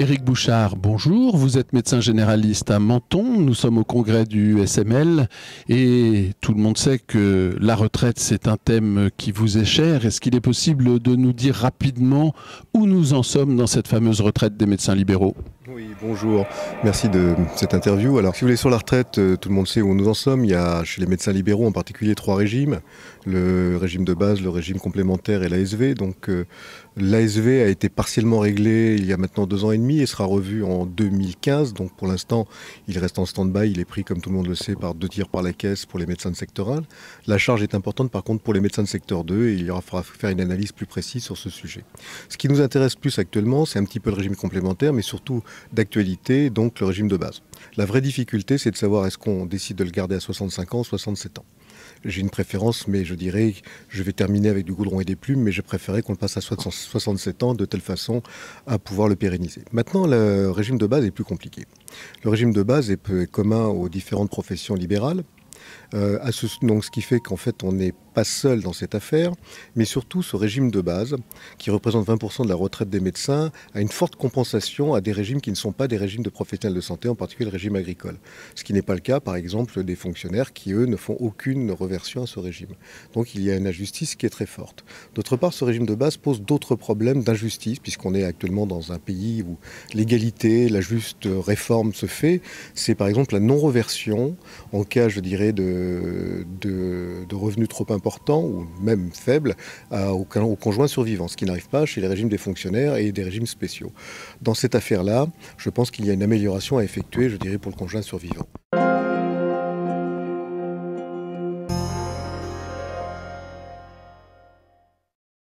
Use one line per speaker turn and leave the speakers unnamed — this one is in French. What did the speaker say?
Éric Bouchard, bonjour. Vous êtes médecin généraliste à Menton. Nous sommes au congrès du SML et tout le monde sait que la retraite, c'est un thème qui vous est cher. Est-ce qu'il est possible de nous dire rapidement où nous en sommes dans cette fameuse retraite des médecins libéraux
Bonjour, merci de cette interview. Alors, si vous voulez, sur la retraite, euh, tout le monde sait où nous en sommes. Il y a chez les médecins libéraux en particulier trois régimes le régime de base, le régime complémentaire et l'ASV. Donc, euh, l'ASV a été partiellement réglé il y a maintenant deux ans et demi et sera revu en 2015. Donc, pour l'instant, il reste en stand-by. Il est pris, comme tout le monde le sait, par deux tiers par la caisse pour les médecins de secteur La charge est importante, par contre, pour les médecins de secteur 2 et il faudra faire une analyse plus précise sur ce sujet. Ce qui nous intéresse plus actuellement, c'est un petit peu le régime complémentaire, mais surtout d'activité. Actualité, donc le régime de base. La vraie difficulté, c'est de savoir est-ce qu'on décide de le garder à 65 ans ou 67 ans. J'ai une préférence, mais je dirais, je vais terminer avec du goudron et des plumes, mais je préférais qu'on le passe à 67 ans de telle façon à pouvoir le pérenniser. Maintenant, le régime de base est plus compliqué. Le régime de base est commun aux différentes professions libérales. Euh, donc, ce qui fait qu'en fait, on n'est pas seul dans cette affaire, mais surtout ce régime de base, qui représente 20% de la retraite des médecins, a une forte compensation à des régimes qui ne sont pas des régimes de professionnels de santé, en particulier le régime agricole. Ce qui n'est pas le cas, par exemple, des fonctionnaires qui, eux, ne font aucune reversion à ce régime. Donc il y a une injustice qui est très forte. D'autre part, ce régime de base pose d'autres problèmes d'injustice, puisqu'on est actuellement dans un pays où l'égalité, la juste réforme se fait. C'est par exemple la non-reversion en cas, je dirais, de, revenus trop importants ou même faibles au conjoint aux, conjoints survivants, ce qui n'arrive pas chez les régimes des fonctionnaires et des régimes spéciaux. Dans cette affaire-là, je pense qu'il y a une amélioration à effectuer, je dirais, pour le conjoint survivant.